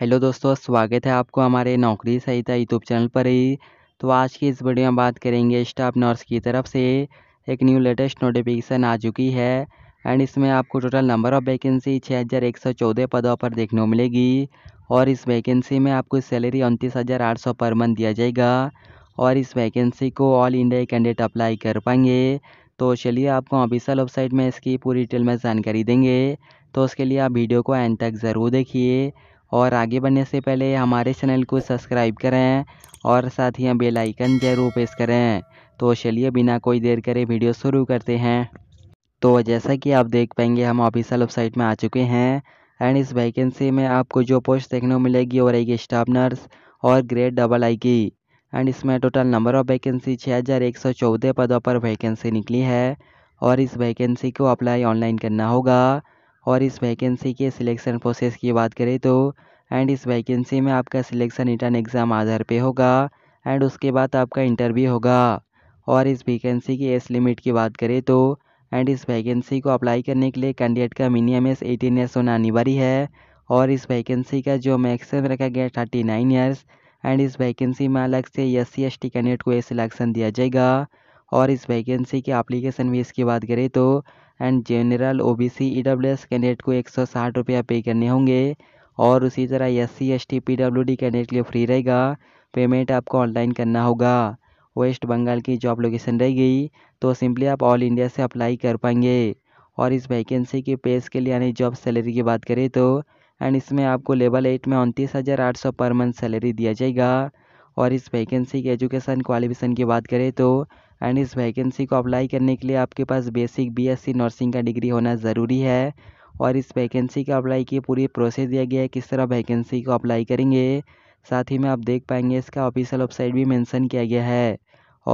hello दोस्तों स्वागत है आपको हमारे नौकरी सहिता यूट्यूब चैनल पर ही तो आज की इस वीडियो में बात करेंगे स्टाफ नर्स की तरफ से एक न्यू लेटेस्ट नोटिफिकेशन आ चुकी है एंड इसमें आपको टोटल नंबर ऑफ़ वैकेंसी छः हज़ार एक सौ चौदह पदों पर देखने को मिलेगी और इस वैकेंसी में आपको सैलरी उनतीस हज़ार आठ सौ पर मंथ दिया जाएगा और इस वैकेंसी को ऑल इंडिया कैंडिडेट अप्लाई कर पाएंगे तो चलिए आपको ऑफिशियल वेबसाइट में इसकी पूरी डिटेल में जानकारी देंगे तो उसके लिए आप वीडियो को एंड तक ज़रूर देखिए और आगे बढ़ने से पहले हमारे चैनल को सब्सक्राइब करें और साथ ही बेल आइकन जरूर प्रेस करें तो चलिए बिना कोई देर करे वीडियो शुरू करते हैं तो जैसा कि आप देख पाएंगे हम ऑफिसल वेबसाइट में आ चुके हैं एंड इस वैकेंसी में आपको जो पोस्ट देखने को मिलेगी वो रहेगी स्टाफ नर्स और ग्रेड डबल आई की एंड इसमें टोटल नंबर ऑफ वैकेंसी छः हज़ार एक सौ चौदह पदों पर वैकेंसी निकली है और इस वैकेंसी को अप्लाई ऑनलाइन करना होगा और इस वैकेंसी के सिलेक्शन प्रोसेस की बात करें तो एंड इस वैकेंसी में आपका सिलेक्शन रिटर्न एग्ज़ाम आधार पे होगा एंड उसके बाद आपका इंटरव्यू होगा और इस वैकेंसी की एज लिमिट की बात करें तो एंड इस वैकेंसी को अप्लाई करने के लिए कैंडिडेट का मिनिमम एज एटीन ईयर्स होना अनिवार्य है और इस वैकेंसी का जो मैक्सिमम रखा गया है थर्टी नाइन ईयर्स एंड इस वैकेंसी में अलग से S C S T candidate को ये सिलेक्शन दिया जाएगा और इस वैकेंसी के एप्लीकेशन फीस की बात करें तो and general O B C E W S candidate को एक सौ साठ रुपया पे करने होंगे और उसी तरह S C S T P W D candidate के लिए फ्री रहेगा पेमेंट आपको ऑनलाइन करना होगा वेस्ट बंगाल की जॉब लोकेशन रहेगी तो सिंपली आप ऑल इंडिया से अप्लाई कर पाएंगे और इस वैकेंसी के पेस के लिए यानी जॉब सैलरी की बात करें तो एंड इसमें आपको लेवल एट में उनतीस हज़ार आठ सौ पर मंथ सैलरी दिया जाएगा और इस वैकेंसी के एजुकेशन क्वालिफिकेशन की बात करें तो एंड इस वैकेंसी को अप्लाई करने के लिए आपके पास बेसिक बीएससी नर्सिंग का डिग्री होना ज़रूरी है और इस वैकेंसी का अप्लाई की पूरी प्रोसेस दिया गया है किस तरह वैकेंसी को अप्लाई करेंगे साथ ही में आप देख पाएंगे इसका ऑफिशियल वेबसाइट भी मैंसन किया गया है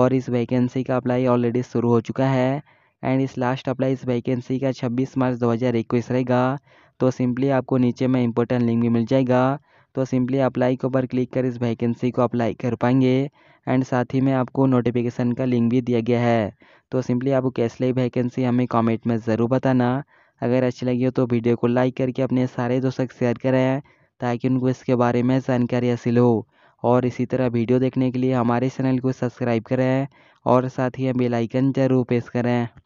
और इस वैकेंसी का अप्लाई ऑलरेडी शुरू हो चुका है एंड इस लास्ट अप्लाई इस वैकेंसी का 26 मार्च 2021 रहेगा तो सिंपली आपको नीचे में इंपॉर्टेंट लिंक भी मिल जाएगा तो सिंपली अप्लाई के ऊपर क्लिक कर इस वैकेंसी को अप्लाई कर पाएंगे एंड साथ ही में आपको नोटिफिकेशन का लिंक भी दिया गया है तो सिंपली आपको कैसे लगी वैकेंसी हमें कमेंट में ज़रूर बताना अगर अच्छी लगी हो तो वीडियो को लाइक करके अपने सारे दोस्तों को शेयर करें ताकि उनको इसके बारे में जानकारी हासिल हो और इसी तरह वीडियो देखने के लिए हमारे चैनल को सब्सक्राइब करें और साथ ही बेलाइकन जरूर प्रेस करें